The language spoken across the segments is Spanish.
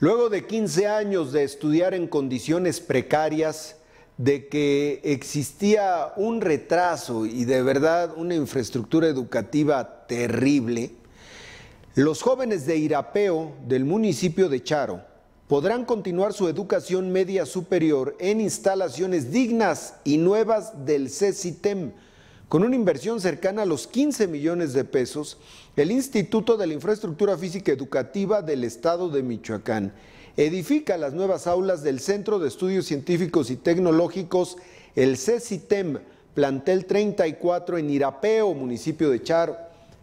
Luego de 15 años de estudiar en condiciones precarias, de que existía un retraso y de verdad una infraestructura educativa terrible, los jóvenes de Irapeo del municipio de Charo podrán continuar su educación media superior en instalaciones dignas y nuevas del CECITEM con una inversión cercana a los 15 millones de pesos, el Instituto de la Infraestructura Física Educativa del Estado de Michoacán edifica las nuevas aulas del Centro de Estudios Científicos y Tecnológicos, el CECITEM, plantel 34 en Irapeo, municipio de Charo.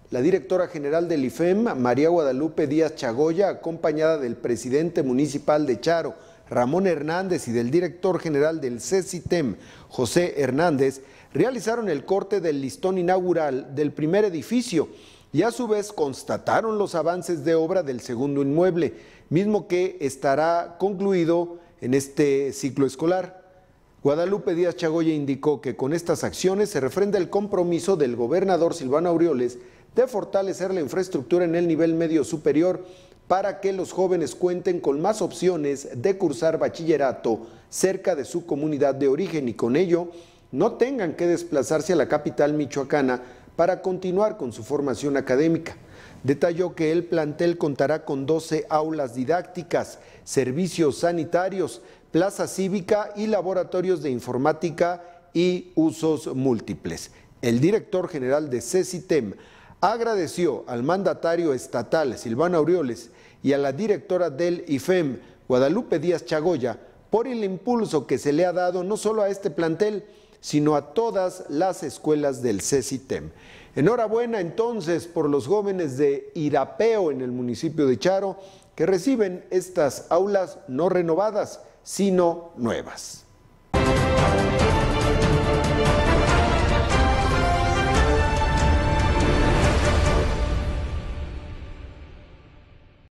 La directora general del IFEM, María Guadalupe Díaz Chagoya, acompañada del presidente municipal de Charo, Ramón Hernández y del director general del CECITEM, José Hernández, realizaron el corte del listón inaugural del primer edificio y a su vez constataron los avances de obra del segundo inmueble, mismo que estará concluido en este ciclo escolar. Guadalupe Díaz Chagoya indicó que con estas acciones se refrenda el compromiso del gobernador Silvano Aureoles de fortalecer la infraestructura en el nivel medio superior para que los jóvenes cuenten con más opciones de cursar bachillerato cerca de su comunidad de origen y con ello no tengan que desplazarse a la capital michoacana para continuar con su formación académica. Detalló que el plantel contará con 12 aulas didácticas, servicios sanitarios, plaza cívica y laboratorios de informática y usos múltiples. El director general de CECITEM, agradeció al mandatario estatal Silvano Aureoles y a la directora del IFEM, Guadalupe Díaz Chagoya, por el impulso que se le ha dado no solo a este plantel, sino a todas las escuelas del CECITEM. Enhorabuena entonces por los jóvenes de Irapeo en el municipio de Charo que reciben estas aulas no renovadas, sino nuevas.